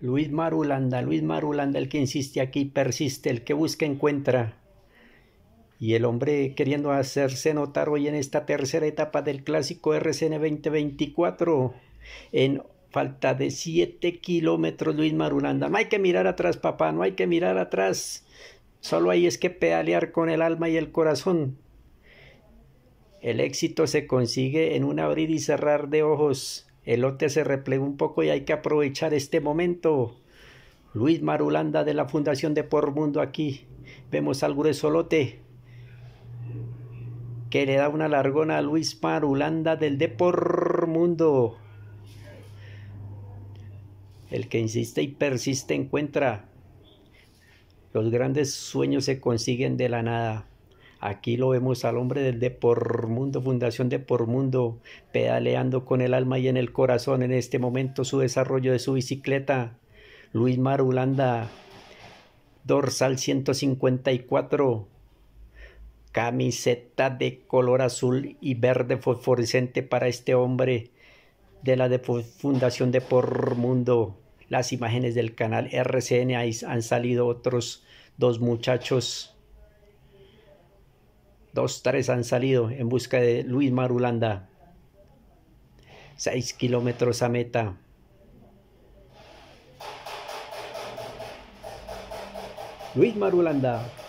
Luis Marulanda, Luis Marulanda, el que insiste aquí, persiste, el que busca encuentra. Y el hombre queriendo hacerse notar hoy en esta tercera etapa del clásico RCN 2024, en falta de 7 kilómetros, Luis Marulanda. No hay que mirar atrás, papá, no hay que mirar atrás. Solo hay es que pedalear con el alma y el corazón. El éxito se consigue en un abrir y cerrar de ojos. El lote se replegó un poco y hay que aprovechar este momento. Luis Marulanda de la Fundación de Por Mundo aquí. Vemos al grueso lote que le da una largona a Luis Marulanda del Por Mundo. El que insiste y persiste encuentra. Los grandes sueños se consiguen de la nada. Aquí lo vemos al hombre del de mundo, fundación de mundo, pedaleando con el alma y en el corazón en este momento su desarrollo de su bicicleta. Luis Marulanda, dorsal 154, camiseta de color azul y verde fosforescente para este hombre de la Fundación de Mundo. Las imágenes del canal RCN han salido otros dos muchachos Dos, tres han salido en busca de Luis Marulanda. Seis kilómetros a meta. Luis Marulanda.